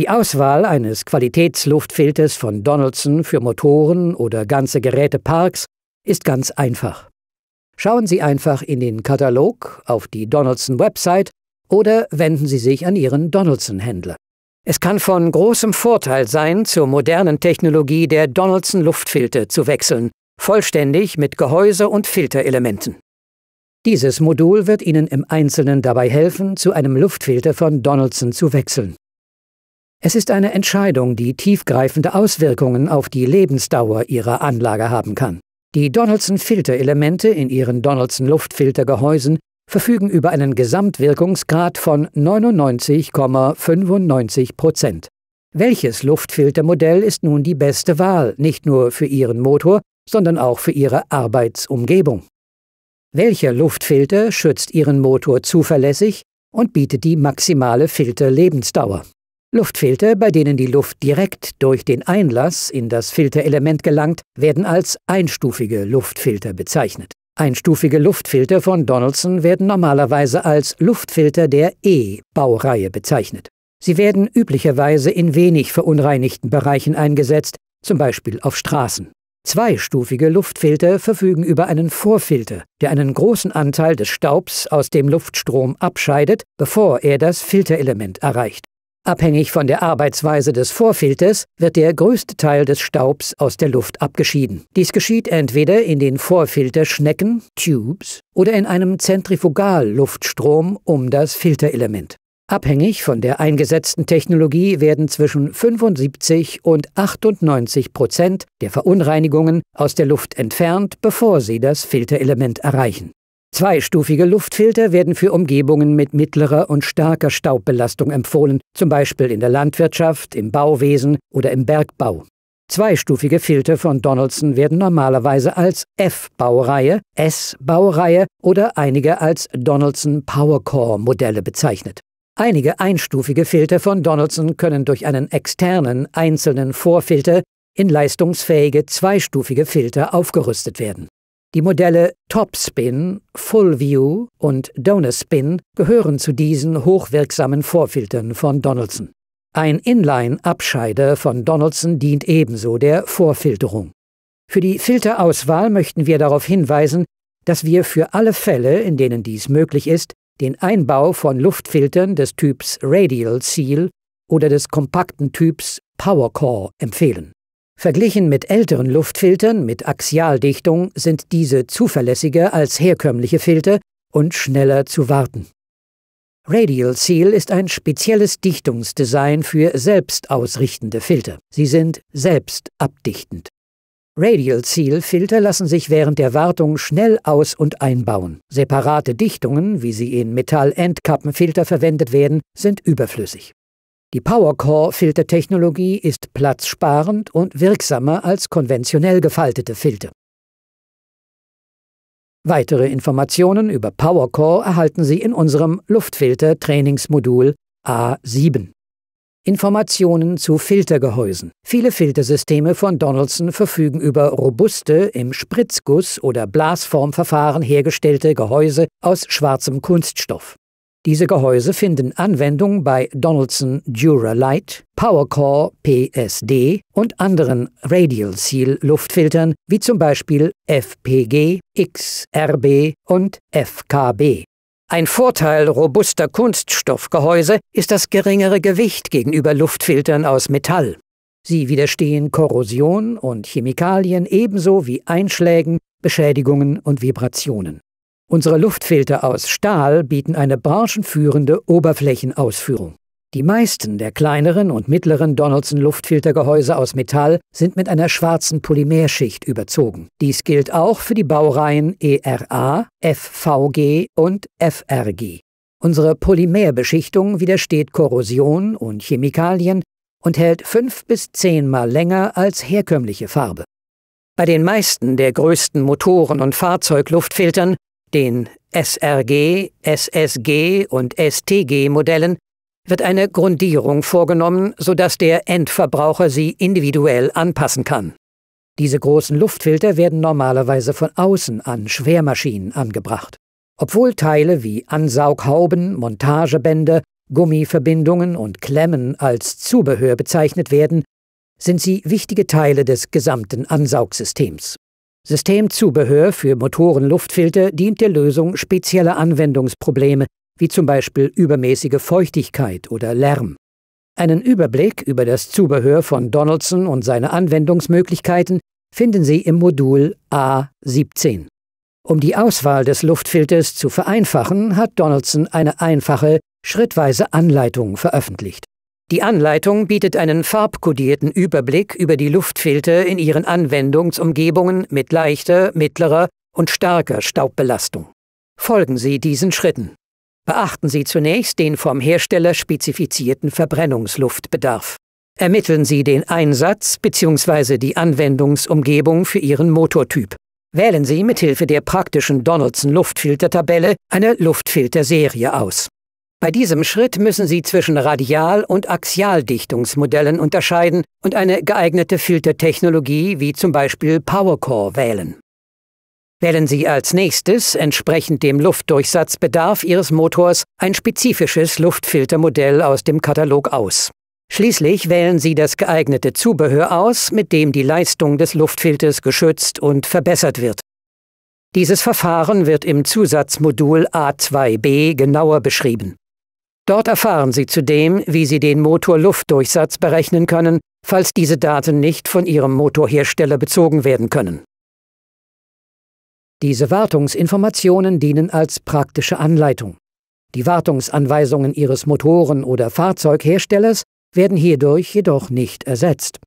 Die Auswahl eines Qualitätsluftfilters von Donaldson für Motoren oder ganze Geräteparks ist ganz einfach. Schauen Sie einfach in den Katalog auf die Donaldson-Website oder wenden Sie sich an Ihren Donaldson-Händler. Es kann von großem Vorteil sein, zur modernen Technologie der Donaldson-Luftfilter zu wechseln, vollständig mit Gehäuse und Filterelementen. Dieses Modul wird Ihnen im Einzelnen dabei helfen, zu einem Luftfilter von Donaldson zu wechseln. Es ist eine Entscheidung, die tiefgreifende Auswirkungen auf die Lebensdauer ihrer Anlage haben kann. Die Donaldson-Filterelemente in ihren Donaldson-Luftfiltergehäusen verfügen über einen Gesamtwirkungsgrad von 99,95 Prozent. Welches Luftfiltermodell ist nun die beste Wahl, nicht nur für Ihren Motor, sondern auch für Ihre Arbeitsumgebung? Welcher Luftfilter schützt Ihren Motor zuverlässig und bietet die maximale Filterlebensdauer? Luftfilter, bei denen die Luft direkt durch den Einlass in das Filterelement gelangt, werden als einstufige Luftfilter bezeichnet. Einstufige Luftfilter von Donaldson werden normalerweise als Luftfilter der E-Baureihe bezeichnet. Sie werden üblicherweise in wenig verunreinigten Bereichen eingesetzt, zum Beispiel auf Straßen. Zweistufige Luftfilter verfügen über einen Vorfilter, der einen großen Anteil des Staubs aus dem Luftstrom abscheidet, bevor er das Filterelement erreicht. Abhängig von der Arbeitsweise des Vorfilters wird der größte Teil des Staubs aus der Luft abgeschieden. Dies geschieht entweder in den Vorfilterschnecken, Tubes, oder in einem Zentrifugalluftstrom um das Filterelement. Abhängig von der eingesetzten Technologie werden zwischen 75 und 98 Prozent der Verunreinigungen aus der Luft entfernt, bevor sie das Filterelement erreichen. Zweistufige Luftfilter werden für Umgebungen mit mittlerer und starker Staubbelastung empfohlen, zum Beispiel in der Landwirtschaft, im Bauwesen oder im Bergbau. Zweistufige Filter von Donaldson werden normalerweise als F-Baureihe, S-Baureihe oder einige als Donaldson Powercore-Modelle bezeichnet. Einige einstufige Filter von Donaldson können durch einen externen einzelnen Vorfilter in leistungsfähige zweistufige Filter aufgerüstet werden die Modelle Topspin, Full View und Donor Spin gehören zu diesen hochwirksamen Vorfiltern von Donaldson. Ein Inline-Abscheider von Donaldson dient ebenso der Vorfilterung. Für die Filterauswahl möchten wir darauf hinweisen, dass wir für alle Fälle, in denen dies möglich ist, den Einbau von Luftfiltern des Typs Radial Seal oder des kompakten Typs Powercore empfehlen. Verglichen mit älteren Luftfiltern mit Axialdichtung sind diese zuverlässiger als herkömmliche Filter und schneller zu warten. Radial Seal ist ein spezielles Dichtungsdesign für selbstausrichtende Filter. Sie sind selbst abdichtend. Radial Seal Filter lassen sich während der Wartung schnell aus- und einbauen. Separate Dichtungen, wie sie in Metall-Endkappenfilter verwendet werden, sind überflüssig. Die PowerCore-Filtertechnologie ist platzsparend und wirksamer als konventionell gefaltete Filter. Weitere Informationen über PowerCore erhalten Sie in unserem Luftfilter-Trainingsmodul A7. Informationen zu Filtergehäusen. Viele Filtersysteme von Donaldson verfügen über robuste, im Spritzguss- oder Blasformverfahren hergestellte Gehäuse aus schwarzem Kunststoff. Diese Gehäuse finden Anwendung bei Donaldson Dura Light, PowerCore PSD und anderen Radial Seal Luftfiltern wie zum Beispiel FPG, XRB und FKB. Ein Vorteil robuster Kunststoffgehäuse ist das geringere Gewicht gegenüber Luftfiltern aus Metall. Sie widerstehen Korrosion und Chemikalien ebenso wie Einschlägen, Beschädigungen und Vibrationen. Unsere Luftfilter aus Stahl bieten eine branchenführende Oberflächenausführung. Die meisten der kleineren und mittleren Donaldson-Luftfiltergehäuse aus Metall sind mit einer schwarzen Polymerschicht überzogen. Dies gilt auch für die Baureihen ERA, FVG und FRG. Unsere Polymerbeschichtung widersteht Korrosion und Chemikalien und hält fünf bis zehnmal länger als herkömmliche Farbe. Bei den meisten der größten Motoren und Fahrzeugluftfiltern den SRG, SSG und STG-Modellen, wird eine Grundierung vorgenommen, sodass der Endverbraucher sie individuell anpassen kann. Diese großen Luftfilter werden normalerweise von außen an Schwermaschinen angebracht. Obwohl Teile wie Ansaughauben, Montagebänder, Gummiverbindungen und Klemmen als Zubehör bezeichnet werden, sind sie wichtige Teile des gesamten Ansaugsystems. Systemzubehör für Motorenluftfilter dient der Lösung spezieller Anwendungsprobleme, wie zum Beispiel übermäßige Feuchtigkeit oder Lärm. Einen Überblick über das Zubehör von Donaldson und seine Anwendungsmöglichkeiten finden Sie im Modul A17. Um die Auswahl des Luftfilters zu vereinfachen, hat Donaldson eine einfache, schrittweise Anleitung veröffentlicht. Die Anleitung bietet einen farbkodierten Überblick über die Luftfilter in ihren Anwendungsumgebungen mit leichter, mittlerer und starker Staubbelastung. Folgen Sie diesen Schritten. Beachten Sie zunächst den vom Hersteller spezifizierten Verbrennungsluftbedarf. Ermitteln Sie den Einsatz bzw. die Anwendungsumgebung für Ihren Motortyp. Wählen Sie mithilfe der praktischen Donaldson Luftfiltertabelle eine Luftfilterserie aus. Bei diesem Schritt müssen Sie zwischen Radial- und Axialdichtungsmodellen unterscheiden und eine geeignete Filtertechnologie wie zum Beispiel PowerCore wählen. Wählen Sie als nächstes, entsprechend dem Luftdurchsatzbedarf Ihres Motors, ein spezifisches Luftfiltermodell aus dem Katalog aus. Schließlich wählen Sie das geeignete Zubehör aus, mit dem die Leistung des Luftfilters geschützt und verbessert wird. Dieses Verfahren wird im Zusatzmodul A2b genauer beschrieben. Dort erfahren Sie zudem, wie Sie den Motorluftdurchsatz berechnen können, falls diese Daten nicht von Ihrem Motorhersteller bezogen werden können. Diese Wartungsinformationen dienen als praktische Anleitung. Die Wartungsanweisungen Ihres Motoren- oder Fahrzeugherstellers werden hierdurch jedoch nicht ersetzt.